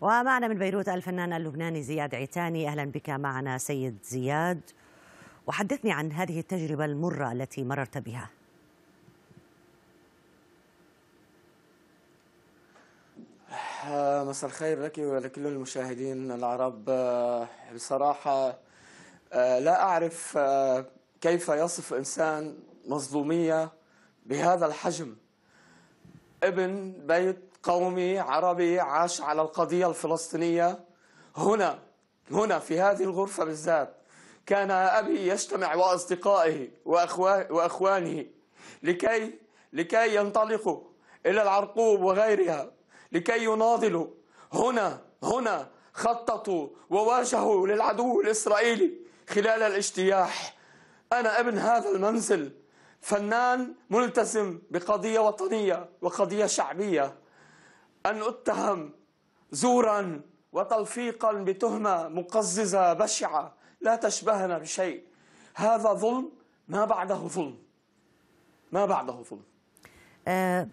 ومعنا من بيروت الفنان اللبناني زياد عيتاني أهلا بك معنا سيد زياد وحدثني عن هذه التجربة المرة التي مررت بها مساء الخير لك ولكل المشاهدين العرب بصراحة لا أعرف كيف يصف إنسان مظلومية بهذا الحجم ابن بيت قومي عربي عاش على القضية الفلسطينية هنا هنا في هذه الغرفة بالذات كان أبي يجتمع وأصدقائه وأخوانه لكي لكي ينطلقوا إلى العرقوب وغيرها لكي يناضلوا هنا هنا خططوا وواجهوا للعدو الإسرائيلي خلال الاجتياح أنا ابن هذا المنزل فنان ملتزم بقضية وطنية وقضية شعبية أن أتهم زورا وتلفيقا بتهمة مقززة بشعة لا تشبهنا بشيء هذا ظلم ما بعده ظلم ما بعده ظلم آه،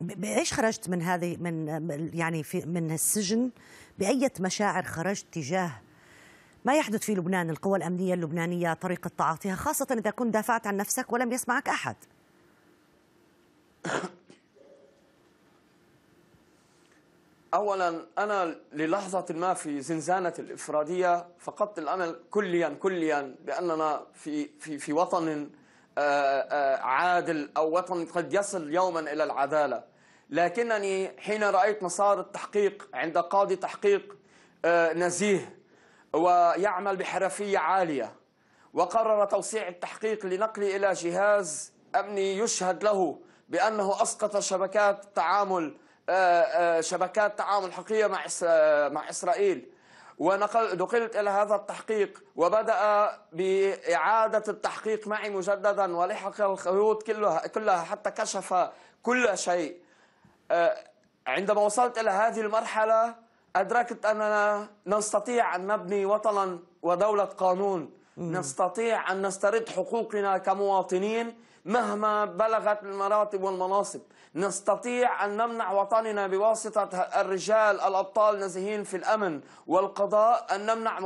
بايش خرجت من هذه من يعني في من السجن باية مشاعر خرجت تجاه ما يحدث في لبنان القوى الامنيه اللبنانيه طريقه تعاطيها خاصه اذا كنت دافعت عن نفسك ولم يسمعك احد أولا أنا للحظة ما في زنزانة الإفرادية فقدت الأمل كليا كليا بأننا في, في, في وطن آه، آه، عادل أو وطن قد يصل يوما إلى العدالة لكنني حين رأيت مسار التحقيق عند قاضي تحقيق آه، نزيه ويعمل بحرفية عالية وقرر توسيع التحقيق لنقلي إلى جهاز أمني يشهد له بأنه أسقط شبكات التعامل آه، آه، شبكات تعامل حقيقية مع مع إسرائيل ونقلت إلى هذا التحقيق وبدأ بإعادة التحقيق معي مجددا ولحق الخيوط كلها, كلها حتى كشف كل شيء آه، عندما وصلت إلى هذه المرحلة أدركت أننا نستطيع أن نبني وطنا ودولة قانون نستطيع أن نسترد حقوقنا كمواطنين مهما بلغت المراتب والمناصب نستطيع أن نمنع وطننا بواسطة الرجال الأبطال نزهين في الأمن والقضاء أن نمنع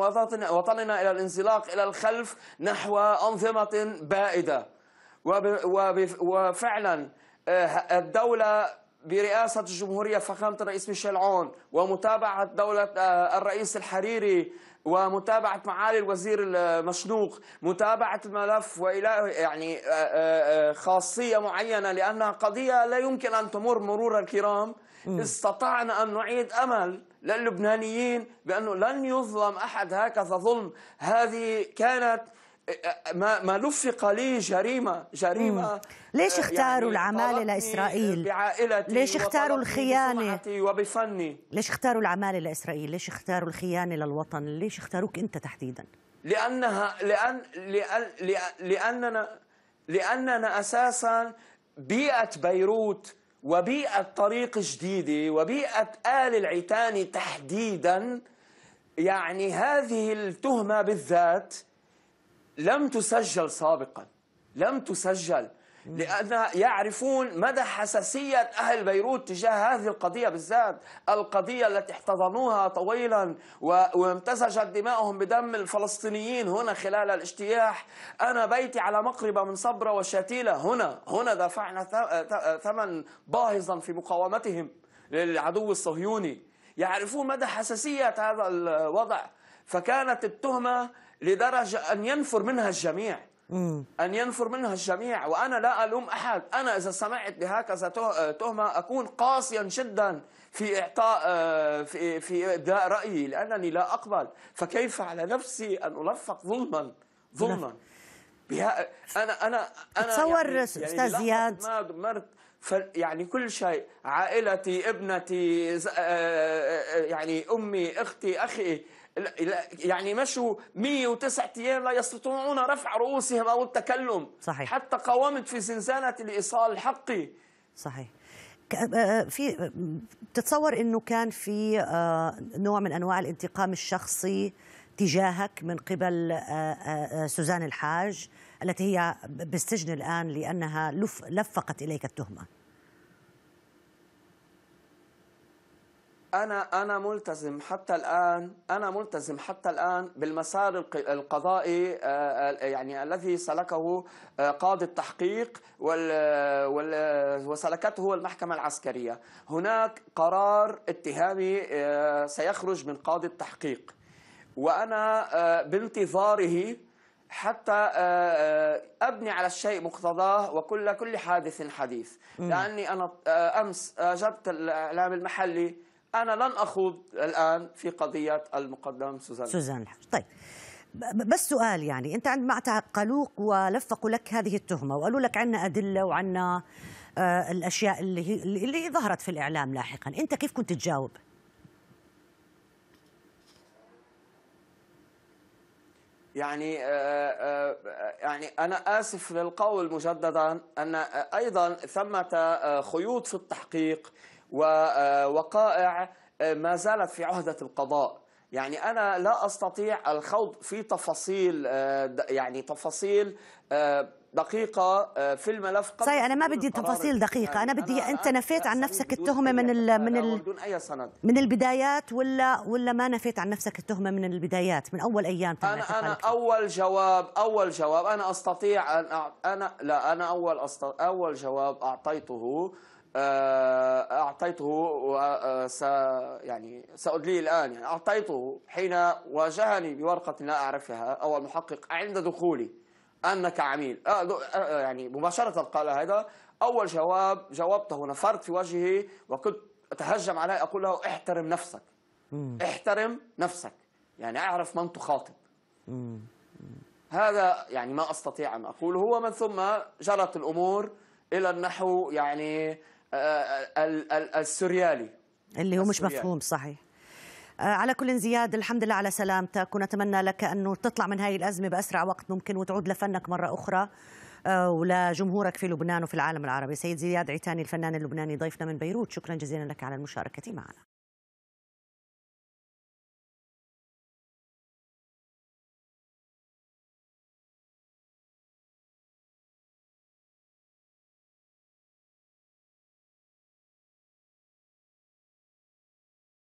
وطننا إلى الانزلاق إلى الخلف نحو أنظمة بائدة وفعلا آه، الدولة برئاسة الجمهورية فخامة الرئيس ميشيل عون ومتابعة دولة آه، الرئيس الحريري ومتابعه معالي الوزير المشنوق متابعه الملف والى يعني آه، آه، آه، خاصيه معينه لانها قضيه لا يمكن ان تمر مرور الكرام استطعنا ان نعيد امل للبنانيين بانه لن يظلم احد هكذا ظلم هذه كانت ما ما لفق لي جريمه جريمه مم. ليش آه، اختاروا يعني العماله آه، لاسرائيل بعائلتي ليش اختاروا الخيانه وبفني ليش اختاروا العماله لاسرائيل ليش اختاروا الخيانه للوطن ليش اختاروك انت تحديدا لانها لان لان, لأن لاننا لاننا اساسا بيئه بيروت وبيئه طريق جديده وبيئه ال العتاني تحديدا يعني هذه التهمه بالذات لم تسجل سابقا لم تسجل لأن يعرفون مدى حساسية أهل بيروت تجاه هذه القضية بالذات القضية التي احتضنوها طويلا وامتزجت دماؤهم بدم الفلسطينيين هنا خلال الاجتياح أنا بيتي على مقربة من صبرة وشتيلة هنا هنا دفعنا ثمن باهظا في مقاومتهم للعدو الصهيوني يعرفون مدى حساسية هذا الوضع فكانت التهمة لدرجة أن ينفر منها الجميع أن ينفر منها الجميع وأنا لا ألوم أحد أنا إذا سمعت بهكذا تهمة أكون قاسيا جدا في إعطاء آه، في في إبداء رأيي لأنني لا أقبل فكيف على نفسي أن ألفق ظلما ظلما نعم. بها انا انا انا تصور يعني, يعني استاذ يعني زياد ما دمرت يعني كل شيء عائلتي ابنتي آه، آه، يعني امي اختي اخي يعني مشوا 109 ايام لا يستطيعون رفع رؤوسهم او التكلم صحيح حتى قاومت في زنزانه الايصال الحقي صحيح آه، آه، في تتصور انه كان في آه، نوع من انواع الانتقام الشخصي تجاهك من قبل سوزان الحاج التي هي بالسجن الان لانها لفقت اليك التهمه أنا أنا ملتزم حتى الآن أنا ملتزم حتى الآن بالمسار القضائي آه، آه، يعني الذي سلكه آه، قاضي التحقيق وسلكته المحكمة العسكرية هناك قرار اتهامي سيخرج من قاضي التحقيق وأنا بانتظاره حتى ابني على الشيء مقتضاه وكل كل حادث حديث لاني انا امس جبت الاعلام المحلي أنا لن أخوض الآن في قضية المقدم سوزان سوزان الحرج طيب بس سؤال يعني أنت عندما اعتقلوك ولفقوا لك هذه التهمة وقالوا لك عنا أدلة وعنا آه، الأشياء اللي, اللي ظهرت في الإعلام لاحقا أنت كيف كنت تجاوب؟ يعني آه، آه، يعني انا اسف للقول مجددا ان ايضا ثمه خيوط في التحقيق ووقائع آه، آه، ما زالت في عهدة القضاء يعني أنا لا أستطيع الخوض في تفاصيل آه، يعني تفاصيل دقيقة في الملف قبل صحيح أنا ما بدي تفاصيل دقيقة أنا يعني بدي أنا أنت نفيت عن نفسك التهمة من ال من ال أي سند من البدايات ولا ولا ما نفيت عن نفسك التهمة من البدايات من أول أيام أنا أنا أول جواب أول جواب أنا أستطيع أن أنا لا أنا أول أول جواب أعطيته آه، أعطيته آه، س يعني سأدليه الآن يعني أعطيته حين واجهني بورقة لا أعرفها أو المحقق عند دخولي أنك عميل آه، يعني مباشرة قال هذا أول جواب جاوبته نفرت في وجهه وكنت أتهجم عليه أقول له احترم نفسك احترم نفسك يعني أعرف من تخاطب هذا يعني ما أستطيع أن أقوله ومن ثم جرت الأمور إلى النحو يعني آه، آه، السوريالي اللي هو مش مفهوم صحيح آه، على كل زياد الحمد لله على سلامتك ونتمنى لك أنه تطلع من هذه الأزمة بأسرع وقت ممكن وتعود لفنك مرة أخرى ولجمهورك في لبنان وفي العالم العربي سيد زياد عيتاني الفنان اللبناني ضيفنا من بيروت شكرا جزيلا لك على المشاركة معنا